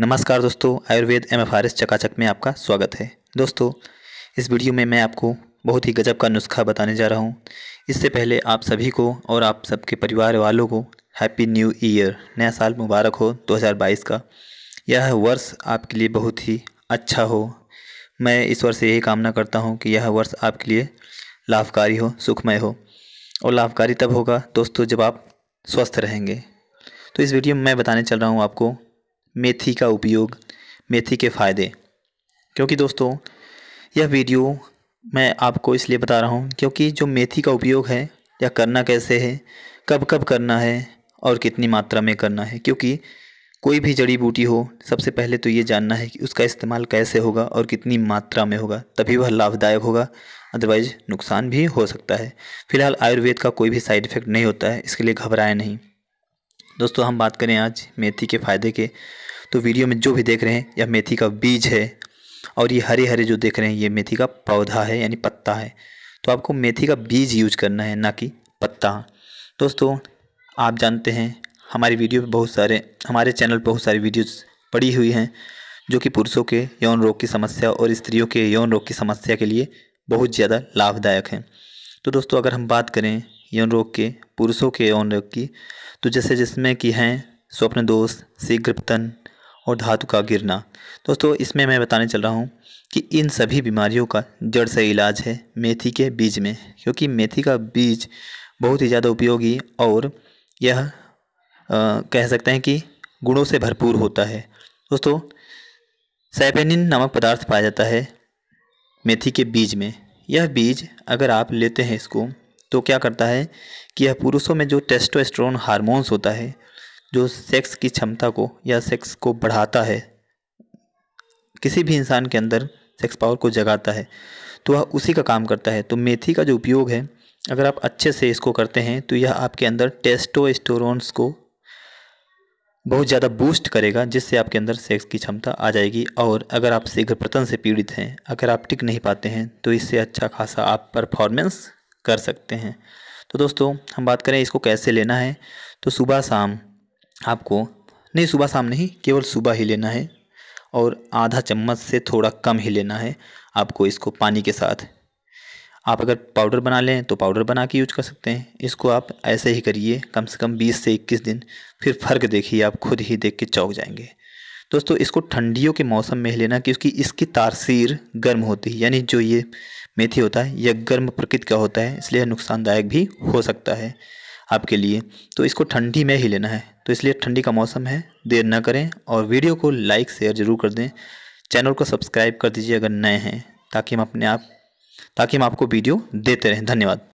नमस्कार दोस्तों आयुर्वेद एम एफ आर एस चकाचक में आपका स्वागत है दोस्तों इस वीडियो में मैं आपको बहुत ही गजब का नुस्खा बताने जा रहा हूँ इससे पहले आप सभी को और आप सबके परिवार वालों को हैप्पी न्यू ईयर नया साल मुबारक हो 2022 का यह वर्ष आपके लिए बहुत ही अच्छा हो मैं इस वर्ष यही कामना करता हूँ कि यह वर्ष आपके लिए लाभकारी हो सुखमय हो और लाभकारी तब होगा दोस्तों जब आप स्वस्थ रहेंगे तो इस वीडियो में मैं बताने चल रहा हूँ आपको मेथी का उपयोग मेथी के फ़ायदे क्योंकि दोस्तों यह वीडियो मैं आपको इसलिए बता रहा हूँ क्योंकि जो मेथी का उपयोग है या करना कैसे है कब कब करना है और कितनी मात्रा में करना है क्योंकि कोई भी जड़ी बूटी हो सबसे पहले तो ये जानना है कि उसका इस्तेमाल कैसे होगा और कितनी मात्रा में होगा तभी वह लाभदायक होगा अदरवाइज़ नुकसान भी हो सकता है फिलहाल आयुर्वेद का कोई भी साइड इफ़ेक्ट नहीं होता है इसके लिए घबराएं नहीं दोस्तों हम बात करें आज मेथी के फ़ायदे के तो वीडियो में जो भी देख रहे हैं यह मेथी का बीज है और ये हरे हरे जो देख रहे हैं ये मेथी का पौधा है यानी पत्ता है तो आपको मेथी का बीज यूज करना है ना कि पत्ता दोस्तों आप जानते हैं हमारी वीडियो पर बहुत सारे हमारे चैनल पर बहुत सारी वीडियोस पड़ी हुई हैं जो कि पुरुषों के यौन रोग की समस्या और स्त्रियों के यौन रोग की समस्या के लिए बहुत ज़्यादा लाभदायक हैं तो दोस्तों अगर हम बात करें यौन रोग के पुरुषों के यौन रोग की तो जैसे जिसमें कि हैं स्वप्न दोष शीघ्र और धातु का गिरना दोस्तों इसमें मैं बताने चल रहा हूँ कि इन सभी बीमारियों का जड़ से इलाज है मेथी के बीज में क्योंकि मेथी का बीज बहुत ही ज़्यादा उपयोगी और यह आ, कह सकते हैं कि गुणों से भरपूर होता है दोस्तों सैपेनिन नामक पदार्थ पाया जाता है मेथी के बीज में यह बीज अगर आप लेते हैं इसको तो क्या करता है कि यह पुरुषों में जो टेस्टोस्टेरोन हार्मोन्स होता है जो सेक्स की क्षमता को या सेक्स को बढ़ाता है किसी भी इंसान के अंदर सेक्स पावर को जगाता है तो वह उसी का काम करता है तो मेथी का जो उपयोग है अगर आप अच्छे से इसको करते हैं तो यह आपके अंदर टेस्टोस्टेरोन्स को बहुत ज़्यादा बूस्ट करेगा जिससे आपके अंदर सेक्स की क्षमता आ जाएगी और अगर आप शीघ्रपतन से पीड़ित हैं अगर आप टिक नहीं पाते हैं तो इससे अच्छा खासा आप परफॉर्मेंस कर सकते हैं तो दोस्तों हम बात करें इसको कैसे लेना है तो सुबह शाम आपको नहीं सुबह शाम नहीं केवल सुबह ही लेना है और आधा चम्मच से थोड़ा कम ही लेना है आपको इसको पानी के साथ आप अगर पाउडर बना लें तो पाउडर बना के यूज कर सकते हैं इसको आप ऐसे ही करिए कम से कम 20 से 21 दिन फिर फ़र्क देखिए आप खुद ही देख के चौक जाएंगे दोस्तों इसको ठंडियों के मौसम में लेना क्योंकि इसकी तारसीर गर्म होती है यानी जो ये मेथी होता है यह गर्म प्रकृति का होता है इसलिए नुकसानदायक भी हो सकता है आपके लिए तो इसको ठंडी में ही लेना है तो इसलिए ठंडी का मौसम है देर ना करें और वीडियो को लाइक शेयर ज़रूर कर दें चैनल को सब्सक्राइब कर दीजिए अगर नए हैं ताकि हम अपने आप ताकि हम आपको वीडियो देते रहें धन्यवाद